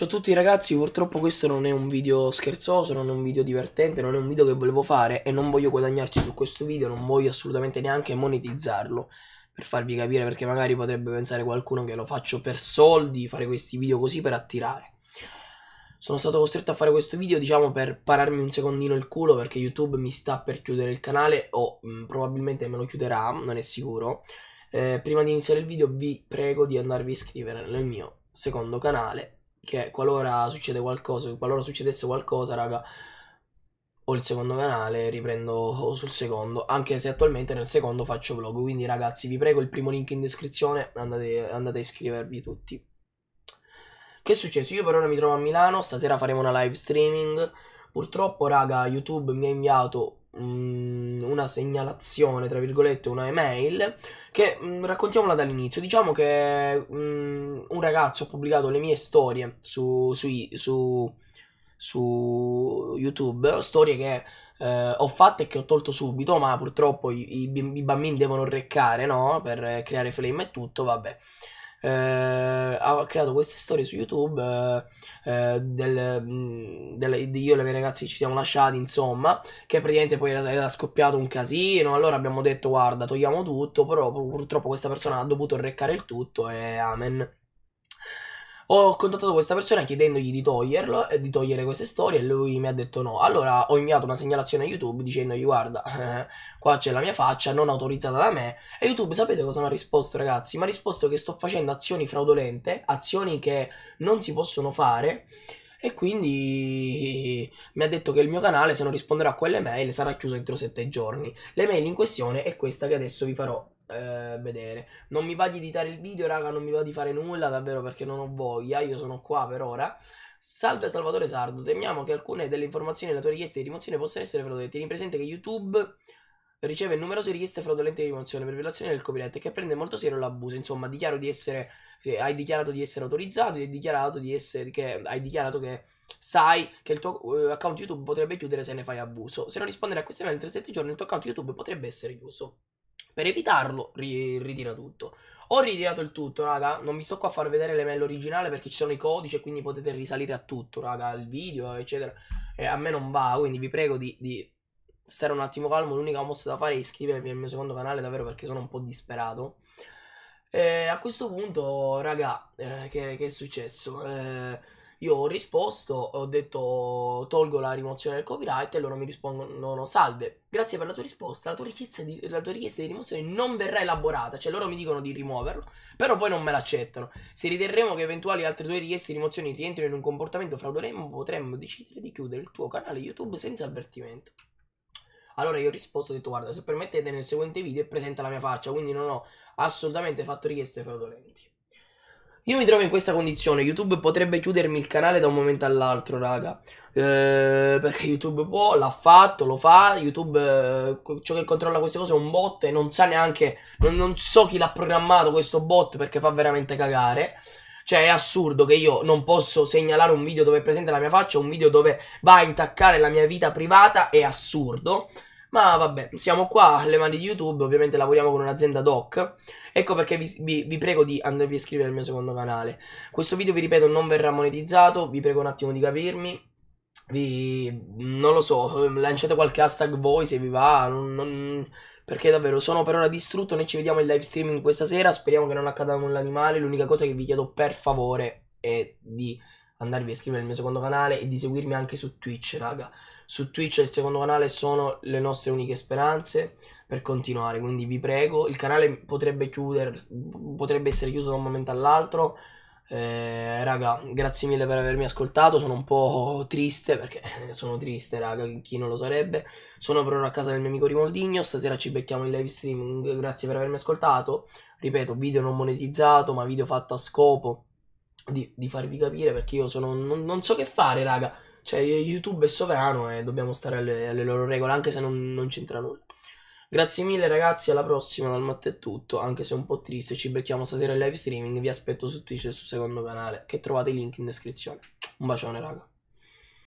Ciao a tutti ragazzi, purtroppo questo non è un video scherzoso, non è un video divertente, non è un video che volevo fare e non voglio guadagnarci su questo video, non voglio assolutamente neanche monetizzarlo per farvi capire perché magari potrebbe pensare qualcuno che lo faccio per soldi, fare questi video così per attirare. Sono stato costretto a fare questo video diciamo per pararmi un secondino il culo perché YouTube mi sta per chiudere il canale o mh, mm, probabilmente me lo chiuderà, non è sicuro. Eh, prima di iniziare il video vi prego di andarvi a iscrivere nel mio secondo canale che qualora succede qualcosa, qualora succedesse qualcosa, raga, ho il secondo canale, riprendo sul secondo, anche se attualmente nel secondo faccio vlog, quindi ragazzi vi prego il primo link in descrizione, andate, andate a iscrivervi tutti. Che è successo? Io per ora mi trovo a Milano, stasera faremo una live streaming, purtroppo raga YouTube mi ha inviato Mm, una segnalazione, tra virgolette, una email che mh, mm, raccontiamola dall'inizio. Diciamo che mh, mm, un ragazzo ha pubblicato le mie storie su, su, su, su YouTube, storie che eh, ho fatto e che ho tolto subito, ma purtroppo i, i, i bambini devono reccare, no? Per eh, creare flame e tutto, vabbè. Eh, ha creato queste storie su YouTube eh, eh, del, mm, del, di io e le mie ragazze ci siamo lasciati, insomma, che praticamente poi era, era scoppiato un casino, allora abbiamo detto guarda togliamo tutto, però purtroppo questa persona ha dovuto reccare il tutto e amen. Ho contattato questa persona chiedendogli di toglierlo e di togliere queste storie e lui mi ha detto no. Allora ho inviato una segnalazione a YouTube dicendogli guarda, qua c'è la mia faccia non autorizzata da me e YouTube sapete cosa mi ha risposto ragazzi? Mi ha risposto che sto facendo azioni fraudolente, azioni che non si possono fare e quindi mi ha detto che il mio canale se non risponderà a quelle mail sarà chiuso entro 7 giorni. Le mail in questione è questa che adesso vi farò eh, vedere. Non mi va di editare il video, raga, non mi va di fare nulla, davvero, perché non ho voglia, io sono qua per ora. Salve Salvatore Sardo, temiamo che alcune delle informazioni della tua richiesta di rimozione possano essere fraudolente. Tieni presente che YouTube riceve numerose richieste fraudolente di rimozione per violazione del copyright che prende molto serio l'abuso. Insomma, dichiaro di essere, hai dichiarato di essere autorizzato e hai dichiarato di essere, che, hai dichiarato che sai che il tuo uh, account YouTube potrebbe chiudere se ne fai abuso. Se non rispondere a queste mail entro 7 giorni il tuo account YouTube potrebbe essere chiuso. Per evitarlo, ri- ritira tutto. Ho ritirato il tutto, raga. Non mi sto qua a far vedere l'email originale perché ci sono i codici e quindi potete risalire a tutto, raga. Il video, eccetera. e eh, a me non va, quindi vi prego di, di stare un attimo calmo. L'unica mossa da fare è iscrivervi al mio secondo canale, davvero perché sono un po' disperato. Eh, a questo punto, raga, eh, che, che, è successo? Eh io ho risposto, ho detto tolgo la rimozione del copyright e loro mi rispondono salve. Grazie per la sua risposta, la tua, di, la tua richiesta di rimozione non verrà elaborata, cioè loro mi dicono di rimuoverlo, però poi non me l'accettano. Se riterremo che eventuali altre tue richieste di rimozione rientrino in un comportamento fraudolento, potremmo decidere di chiudere il tuo canale YouTube senza avvertimento. Allora io ho risposto, ho detto guarda, se permettete nel seguente video è presente la mia faccia, quindi non ho assolutamente fatto richieste fraudolenti. Io mi trovo in questa condizione, YouTube potrebbe chiudermi il canale da un momento all'altro, raga. Eh, perché YouTube può, boh, l'ha fatto, lo fa, YouTube, eh, ciò che controlla queste cose è un bot e non sa neanche, non, non so chi l'ha programmato questo bot perché fa veramente cagare. Cioè è assurdo che io non posso segnalare un video dove è presente la mia faccia, un video dove va a intaccare la mia vita privata, è assurdo. Ma vabbè, siamo qua alle mani di YouTube, ovviamente lavoriamo con un'azienda doc. Ecco perché vi, vi, vi, prego di andarvi a iscrivere al mio secondo canale. Questo video, vi ripeto, non verrà monetizzato, vi prego un attimo di capirmi. Vi, non lo so, ehm, lanciate qualche hashtag voi se vi va, non, non, perché davvero sono per ora distrutto, noi ci vediamo in live streaming questa sera, speriamo che non accada nulla di male, l'unica cosa che vi chiedo per favore è di andarvi a iscrivervi al mio secondo canale e di seguirmi anche su Twitch, raga. Su Twitch e il secondo canale sono le nostre uniche speranze per continuare, quindi vi prego, il canale potrebbe chiudere, potrebbe essere chiuso da un momento all'altro. Eh, raga, grazie mille per avermi ascoltato. Sono un po' triste perché sono triste, raga. Chi non lo sarebbe? Sono per ora a casa del mio amico Rimoldigno. Stasera ci becchiamo in live streaming. Grazie per avermi ascoltato. Ripeto, video non monetizzato, ma video fatto a scopo di, di farvi capire perché io sono, non, non, so che fare, raga. Cioè, YouTube è sovrano e dobbiamo stare alle, alle loro regole, anche se non, non c'entra nulla. Grazie mille ragazzi, alla prossima, dal matto è tutto, anche se è un po' triste, ci becchiamo stasera in live streaming, vi aspetto su Twitch e sul secondo canale, che trovate i link in descrizione. Un bacione raga.